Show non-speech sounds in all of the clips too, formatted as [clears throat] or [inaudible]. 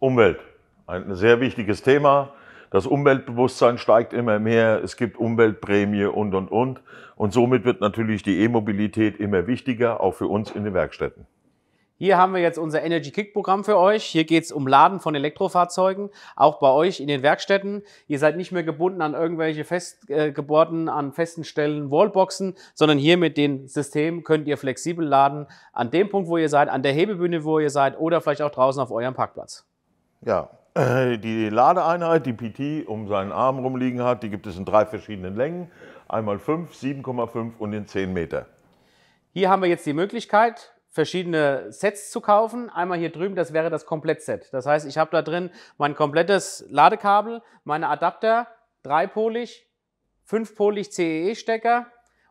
Umwelt, ein sehr wichtiges Thema. Das Umweltbewusstsein steigt immer mehr, es gibt Umweltprämie und, und, und. Und somit wird natürlich die E-Mobilität immer wichtiger, auch für uns in den Werkstätten. Hier haben wir jetzt unser Energy Kick Programm für euch. Hier geht es um Laden von Elektrofahrzeugen, auch bei euch in den Werkstätten. Ihr seid nicht mehr gebunden an irgendwelche festgebohrten, äh, an festen Stellen Wallboxen, sondern hier mit dem System könnt ihr flexibel laden an dem Punkt, wo ihr seid, an der Hebebühne, wo ihr seid oder vielleicht auch draußen auf eurem Parkplatz. Ja, äh, die Ladeeinheit, die PT um seinen Arm rumliegen hat, die gibt es in drei verschiedenen Längen. Einmal 5, 7,5 und in 10 Meter. Hier haben wir jetzt die Möglichkeit, verschiedene Sets zu kaufen. Einmal hier drüben, das wäre das Komplettset. Das heißt, ich habe da drin mein komplettes Ladekabel, meine Adapter, dreipolig, fünfpolig CEE-Stecker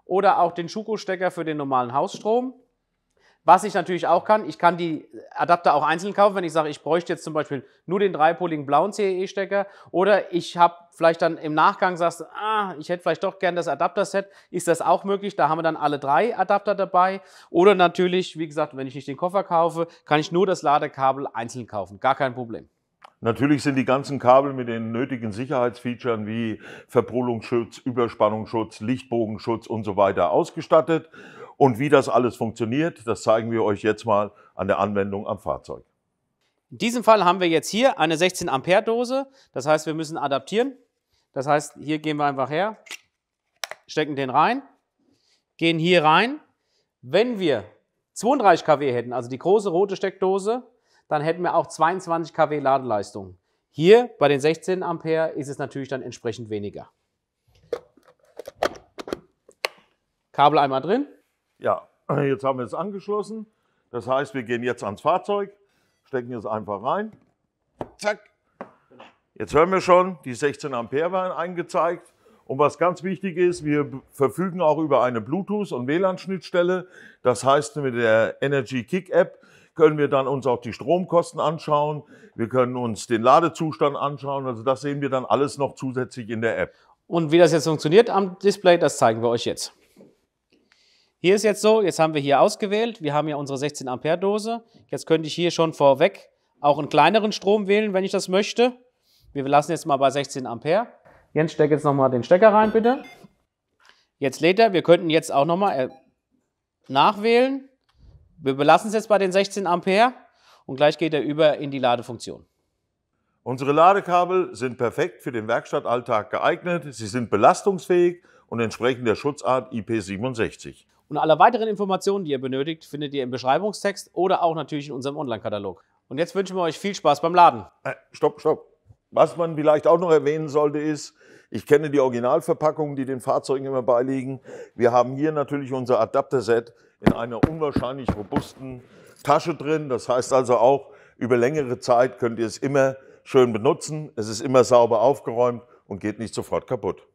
oder auch den Schuko-Stecker für den normalen Hausstrom. Was ich natürlich auch kann, ich kann die Adapter auch einzeln kaufen, wenn ich sage, ich bräuchte jetzt zum Beispiel nur den dreipoligen blauen CE-Stecker e oder ich habe vielleicht dann im Nachgang sagst, ah, ich hätte vielleicht doch gern das Adapter-Set, ist das auch möglich? Da haben wir dann alle drei Adapter dabei. Oder natürlich, wie gesagt, wenn ich nicht den Koffer kaufe, kann ich nur das Ladekabel einzeln kaufen, gar kein Problem. Natürlich sind die ganzen Kabel mit den nötigen Sicherheitsfeatures wie Verpolungsschutz, Überspannungsschutz, Lichtbogenschutz und so weiter ausgestattet. Und wie das alles funktioniert, das zeigen wir euch jetzt mal an der Anwendung am Fahrzeug. In diesem Fall haben wir jetzt hier eine 16 Ampere Dose. Das heißt, wir müssen adaptieren. Das heißt, hier gehen wir einfach her, stecken den rein, gehen hier rein. Wenn wir 32 kW hätten, also die große rote Steckdose, dann hätten wir auch 22 kW Ladeleistung. Hier bei den 16 Ampere ist es natürlich dann entsprechend weniger. Kabel einmal drin. Ja, [clears throat] jetzt haben wir es angeschlossen. Das heißt, wir gehen jetzt ans Fahrzeug, stecken es einfach rein. Zack. Jetzt hören wir schon, die 16 Ampere waren eingezeigt. Und was ganz wichtig ist, wir verfügen auch über eine Bluetooth- und WLAN-Schnittstelle. Das heißt, mit der Energy Kick App können wir dann uns auch die Stromkosten anschauen. Wir können uns den Ladezustand anschauen. Also das sehen wir dann alles noch zusätzlich in der App. Und wie das jetzt funktioniert am Display, das zeigen wir euch jetzt. Hier ist jetzt so, jetzt haben wir hier ausgewählt, wir haben ja unsere 16 Ampere Dose. Jetzt könnte ich hier schon vorweg auch einen kleineren Strom wählen, wenn ich das möchte. Wir lassen jetzt mal bei 16 Ampere. Jens, steck jetzt nochmal den Stecker rein, bitte. Jetzt lädt er, wir könnten jetzt auch nochmal äh, nachwählen. Wir belassen es jetzt bei den 16 Ampere und gleich geht er über in die Ladefunktion. Unsere Ladekabel sind perfekt für den Werkstattalltag geeignet. Sie sind belastungsfähig und entsprechend der Schutzart IP67. Und alle weiteren Informationen, die ihr benötigt, findet ihr im Beschreibungstext oder auch natürlich in unserem Online-Katalog. Und jetzt wünschen wir euch viel Spaß beim Laden. Äh, stopp, stopp. Was man vielleicht auch noch erwähnen sollte, ist, ich kenne die Originalverpackungen, die den Fahrzeugen immer beiliegen. Wir haben hier natürlich unser Adapter-Set in einer unwahrscheinlich robusten Tasche drin. Das heißt also auch, über längere Zeit könnt ihr es immer schön benutzen. Es ist immer sauber aufgeräumt und geht nicht sofort kaputt.